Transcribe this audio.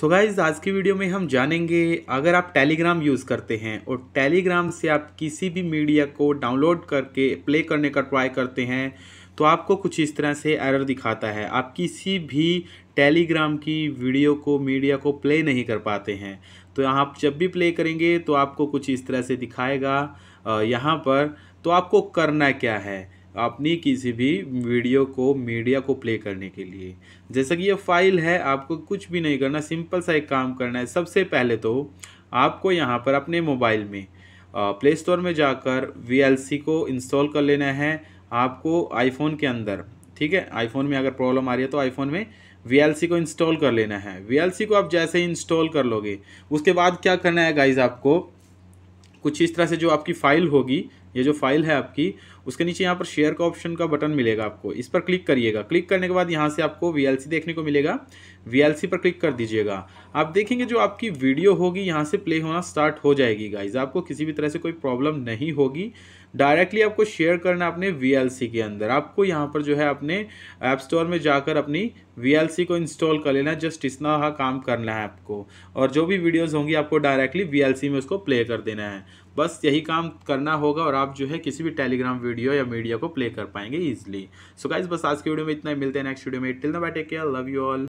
so guys आज की video में हम जानेंगे अगर आप टेलीग्राम यूज़ करते हैं और टेलीग्राम से आप किसी भी मीडिया को डाउनलोड करके प्ले करने का ट्राई करते हैं तो आपको कुछ इस तरह से एरर दिखाता है आप किसी भी टेलीग्राम की वीडियो को मीडिया को प्ले नहीं कर पाते हैं तो आप जब भी प्ले करेंगे तो आपको कुछ इस तरह से दिखाएगा यहाँ पर तो आपको करना क्या है अपनी किसी भी वीडियो को मीडिया को प्ले करने के लिए जैसा कि ये फाइल है आपको कुछ भी नहीं करना सिंपल सा एक काम करना है सबसे पहले तो आपको यहाँ पर अपने मोबाइल में प्ले स्टोर में जाकर वी को इंस्टॉल कर लेना है आपको आईफोन के अंदर ठीक है आईफोन में अगर प्रॉब्लम आ रही है तो आईफोन में वी को इंस्टॉल कर लेना है वी को आप जैसे ही इंस्टॉल कर लोगे उसके बाद क्या करना है गाइज आपको कुछ इस तरह से जो आपकी फ़ाइल होगी ये जो फाइल है आपकी उसके नीचे यहाँ पर शेयर का ऑप्शन का बटन मिलेगा आपको इस पर क्लिक करिएगा क्लिक करने के बाद यहाँ से आपको वी देखने को मिलेगा वी पर क्लिक कर दीजिएगा आप देखेंगे जो आपकी वीडियो होगी यहाँ से प्ले होना स्टार्ट हो जाएगी गाइज आपको किसी भी तरह से कोई प्रॉब्लम नहीं होगी डायरेक्टली आपको शेयर करना अपने वी के अंदर आपको यहाँ पर जो है अपने ऐप स्टोर में जाकर अपनी वी को इंस्टॉल कर लेना जस्ट इतना काम करना है आपको और जो भी वीडियोज़ होंगी आपको डायरेक्टली वी में उसको प्ले कर देना है बस यही काम करना होगा और आप आप जो है किसी भी टेलीग्राम वीडियो या मीडिया को प्ले कर पाएंगे ईजिली सो गाइज बस आज की वीडियो में इतना ही मिलते हैं नेक्स्ट वीडियो में टिल ना बैठे लव यू ऑल